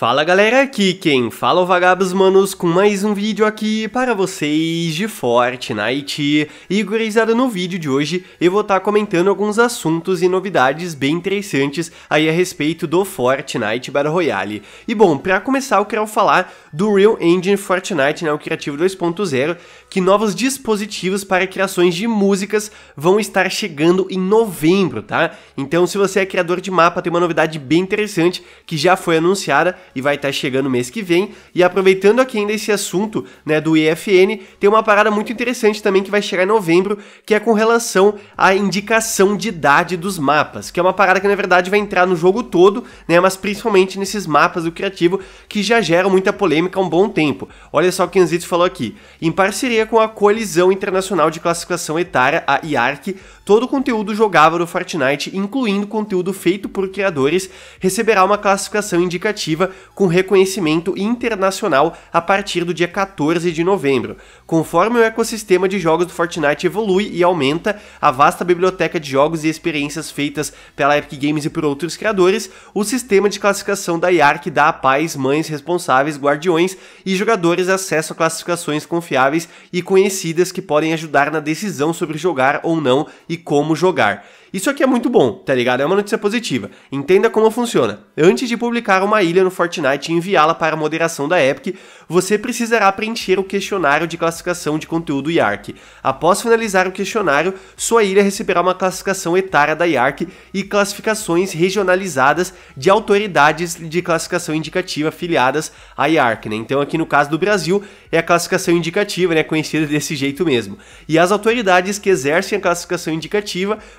Fala galera, aqui quem fala é o Vagabos Manos com mais um vídeo aqui para vocês de Fortnite. E gurizada, no vídeo de hoje eu vou estar tá comentando alguns assuntos e novidades bem interessantes aí a respeito do Fortnite Battle Royale. E bom, para começar eu quero falar do Real Engine Fortnite, né, o criativo 2.0, que novos dispositivos para criações de músicas vão estar chegando em novembro, tá? Então se você é criador de mapa, tem uma novidade bem interessante que já foi anunciada e vai estar chegando mês que vem. E aproveitando aqui ainda esse assunto né, do IFN, tem uma parada muito interessante também que vai chegar em novembro, que é com relação à indicação de idade dos mapas, que é uma parada que na verdade vai entrar no jogo todo, né, mas principalmente nesses mapas do criativo que já geram muita polêmica há um bom tempo. Olha só o que Anzito falou aqui. Em parceria com a Coalizão Internacional de Classificação Etária, a IARC, Todo o conteúdo jogável do Fortnite, incluindo conteúdo feito por criadores, receberá uma classificação indicativa com reconhecimento internacional a partir do dia 14 de novembro. Conforme o ecossistema de jogos do Fortnite evolui e aumenta, a vasta biblioteca de jogos e experiências feitas pela Epic Games e por outros criadores, o sistema de classificação da IARC dá a pais, mães, responsáveis, guardiões e jogadores acesso a classificações confiáveis e conhecidas que podem ajudar na decisão sobre jogar ou não e como jogar. Isso aqui é muito bom, tá ligado? É uma notícia positiva. Entenda como funciona. Antes de publicar uma ilha no Fortnite e enviá-la para a moderação da Epic, você precisará preencher o questionário de classificação de conteúdo IARC. Após finalizar o questionário, sua ilha receberá uma classificação etária da IARC e classificações regionalizadas de autoridades de classificação indicativa filiadas à IARC, né? Então aqui no caso do Brasil é a classificação indicativa, né, conhecida desse jeito mesmo. E as autoridades que exercem a classificação indicativa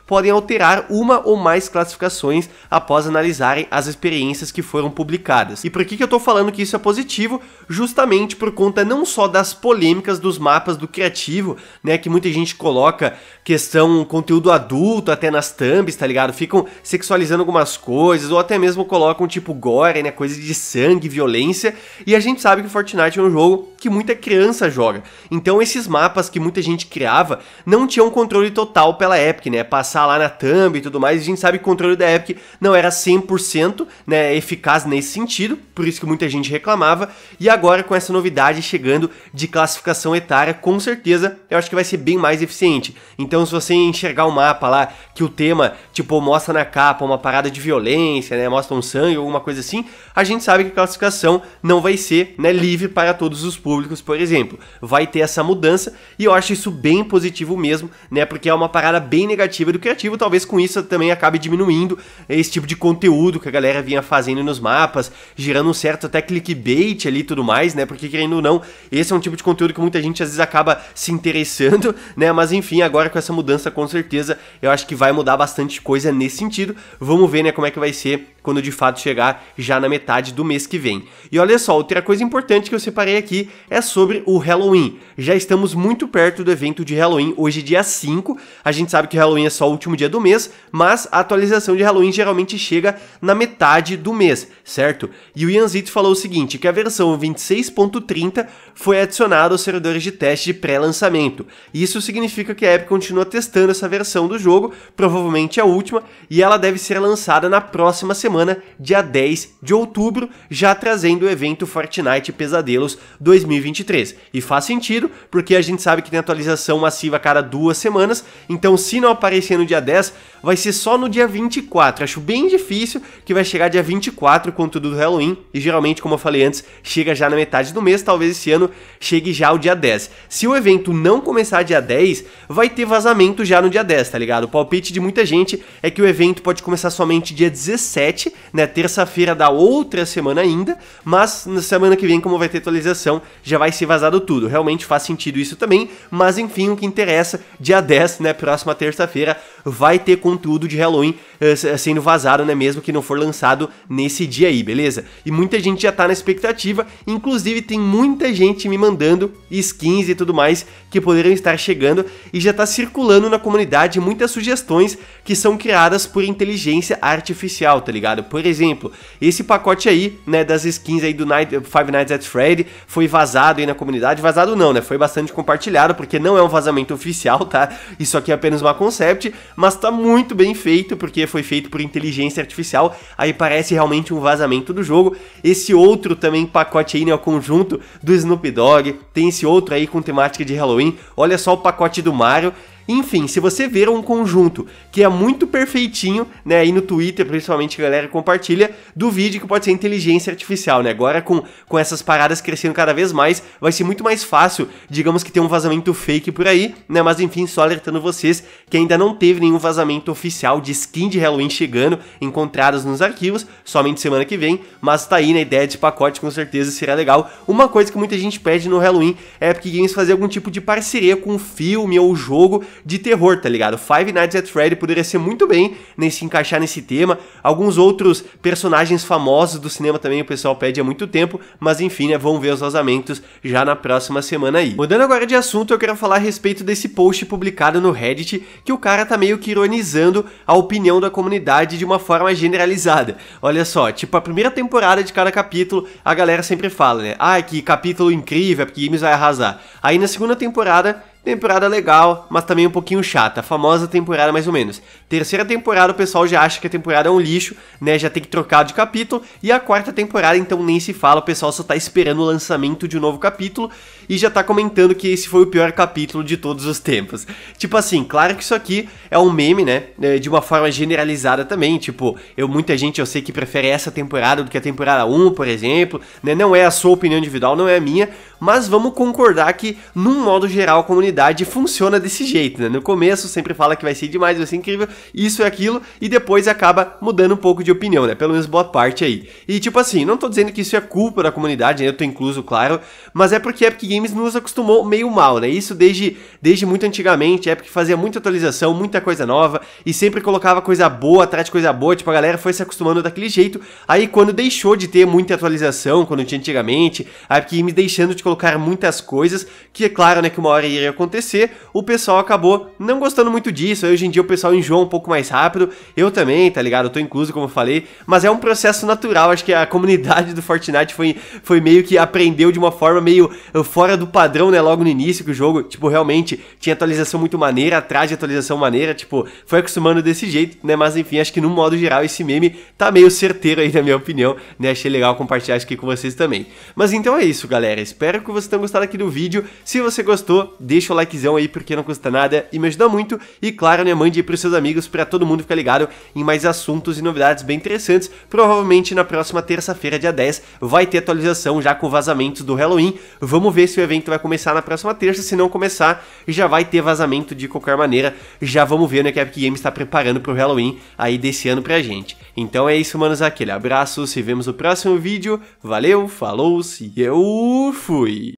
podem alterar uma ou mais classificações após analisarem as experiências que foram publicadas. E por que, que eu estou falando que isso é positivo? Justamente por conta não só das polêmicas dos mapas do criativo, né, que muita gente coloca questão conteúdo adulto até nas thumbs, tá ligado? Ficam sexualizando algumas coisas ou até mesmo colocam tipo gore, né, coisa de sangue, violência, e a gente sabe que Fortnite é um jogo que muita criança joga. Então esses mapas que muita gente criava não tinham controle total pela daquela Epic, né? Passar lá na thumb e tudo mais. A gente sabe que o controle da Epic não era 100% né, eficaz nesse sentido, por isso que muita gente reclamava. E agora com essa novidade chegando de classificação etária, com certeza eu acho que vai ser bem mais eficiente. Então se você enxergar o um mapa lá que o tema, tipo, mostra na capa uma parada de violência, né? Mostra um sangue, alguma coisa assim, a gente sabe que a classificação não vai ser né, livre para todos os públicos, por exemplo. Vai ter essa mudança e eu acho isso bem positivo mesmo, né? Porque é uma parada bem negativa do criativo, talvez com isso também acabe diminuindo esse tipo de conteúdo que a galera vinha fazendo nos mapas, gerando um certo até clickbait ali e tudo mais, né? Porque querendo ou não, esse é um tipo de conteúdo que muita gente às vezes acaba se interessando, né? Mas enfim, agora com essa mudança, com certeza, eu acho que vai mudar bastante coisa nesse sentido. Vamos ver, né, como é que vai ser quando de fato chegar já na metade do mês que vem. E olha só, outra coisa importante que eu separei aqui é sobre o Halloween. Já estamos muito perto do evento de Halloween, hoje dia 5, a gente gente sabe que o Halloween é só o último dia do mês, mas a atualização de Halloween geralmente chega na metade do mês, certo? E o Ian Zito falou o seguinte, que a versão 26.30 foi adicionada aos servidores de teste de pré-lançamento. Isso significa que a Epic continua testando essa versão do jogo, provavelmente a última, e ela deve ser lançada na próxima semana, dia 10 de outubro, já trazendo o evento Fortnite Pesadelos 2023. E faz sentido, porque a gente sabe que tem atualização massiva a cada duas semanas, então se não aparecer no dia 10, vai ser só no dia 24. Acho bem difícil que vai chegar dia 24 com tudo do Halloween. E geralmente, como eu falei antes, chega já na metade do mês. Talvez esse ano chegue já o dia 10. Se o evento não começar dia 10, vai ter vazamento já no dia 10, tá ligado? O palpite de muita gente é que o evento pode começar somente dia 17, né? Terça-feira da outra semana ainda. Mas na semana que vem, como vai ter atualização, já vai ser vazado tudo. Realmente faz sentido isso também. Mas enfim, o que interessa, dia 10, né? Próxima próxima terça-feira vai ter conteúdo de Halloween uh, sendo vazado, né? Mesmo que não for lançado nesse dia aí, beleza? E muita gente já tá na expectativa, inclusive tem muita gente me mandando skins e tudo mais que poderiam estar chegando e já tá circulando na comunidade muitas sugestões que são criadas por inteligência artificial, tá ligado? Por exemplo, esse pacote aí, né, das skins aí do Night, Five Nights at Freddy foi vazado aí na comunidade, vazado não, né? Foi bastante compartilhado porque não é um vazamento oficial, tá? Isso aqui é apenas Transmar Concept, mas tá muito bem feito, porque foi feito por inteligência artificial, aí parece realmente um vazamento do jogo. Esse outro também pacote aí, né, o conjunto do Snoop Dogg, tem esse outro aí com temática de Halloween, olha só o pacote do Mario, enfim, se você ver um conjunto que é muito perfeitinho, né, aí no Twitter, principalmente a galera compartilha, do vídeo que pode ser inteligência artificial, né? Agora com, com essas paradas crescendo cada vez mais, vai ser muito mais fácil, digamos que tem um vazamento fake por aí, né? Mas enfim, só alertando vocês que ainda não teve nenhum vazamento oficial de skin de Halloween chegando, encontradas nos arquivos, somente semana que vem, mas tá aí na né? ideia de pacote, com certeza será legal. Uma coisa que muita gente pede no Halloween é porque Games fazer algum tipo de parceria com filme ou jogo de terror, tá ligado? Five Nights at Freddy poderia ser muito bem nesse encaixar nesse tema. Alguns outros personagens famosos do cinema também o pessoal pede há muito tempo, mas enfim, né, vão ver os vazamentos já na próxima semana aí. Mudando agora de assunto, eu quero falar a respeito desse post publicado no Reddit que o cara tá meio que ironizando a opinião da comunidade de uma forma generalizada. Olha só, tipo a primeira temporada de cada capítulo, a galera sempre fala, né? Ah, que capítulo incrível, porque Games vai arrasar. Aí na segunda temporada Temporada legal, mas também um pouquinho chata. A famosa temporada, mais ou menos. Terceira temporada, o pessoal já acha que a temporada é um lixo, né? Já tem que trocar de capítulo. E a quarta temporada, então, nem se fala. O pessoal só tá esperando o lançamento de um novo capítulo e já tá comentando que esse foi o pior capítulo de todos os tempos. Tipo assim, claro que isso aqui é um meme, né? É, de uma forma generalizada também. Tipo, eu, muita gente eu sei que prefere essa temporada do que a temporada 1, por exemplo. Né? Não é a sua opinião individual, não é a minha mas vamos concordar que, num modo geral, a comunidade funciona desse jeito, né? No começo sempre fala que vai ser demais, vai ser incrível, isso e aquilo, e depois acaba mudando um pouco de opinião, né? Pelo menos boa parte aí. E tipo assim, não tô dizendo que isso é culpa da comunidade, né? eu tô incluso, claro, mas é porque a Epic Games nos acostumou meio mal, né? Isso desde, desde muito antigamente, a Epic fazia muita atualização, muita coisa nova, e sempre colocava coisa boa atrás de coisa boa, tipo, a galera foi se acostumando daquele jeito, aí quando deixou de ter muita atualização, quando tinha antigamente, a Epic Games deixando de colocar colocar muitas coisas, que é claro, né, que uma hora iria acontecer, o pessoal acabou não gostando muito disso, hoje em dia o pessoal enjoa um pouco mais rápido, eu também, tá ligado? Eu tô incluso, como eu falei, mas é um processo natural, acho que a comunidade do Fortnite foi, foi meio que aprendeu de uma forma meio uh, fora do padrão, né, logo no início, que o jogo, tipo, realmente tinha atualização muito maneira, atrás de atualização maneira, tipo, foi acostumando desse jeito, né, mas enfim, acho que no modo geral esse meme tá meio certeiro aí, na minha opinião, né, achei legal compartilhar isso aqui com vocês também. Mas então é isso, galera, espero espero que vocês tenham gostado aqui do vídeo. Se você gostou, deixa o likezão aí porque não custa nada e me ajuda muito. E claro, né, mande aí pros seus amigos para todo mundo ficar ligado em mais assuntos e novidades bem interessantes. Provavelmente na próxima terça-feira, dia 10, vai ter atualização já com vazamentos do Halloween. Vamos ver se o evento vai começar na próxima terça, se não começar, já vai ter vazamento de qualquer maneira. Já vamos ver, né, que a Epic Games está preparando pro Halloween aí desse ano pra gente. Então é isso, manos, aquele abraço, se vemos no próximo vídeo. Valeu, falou, e eu fui! 以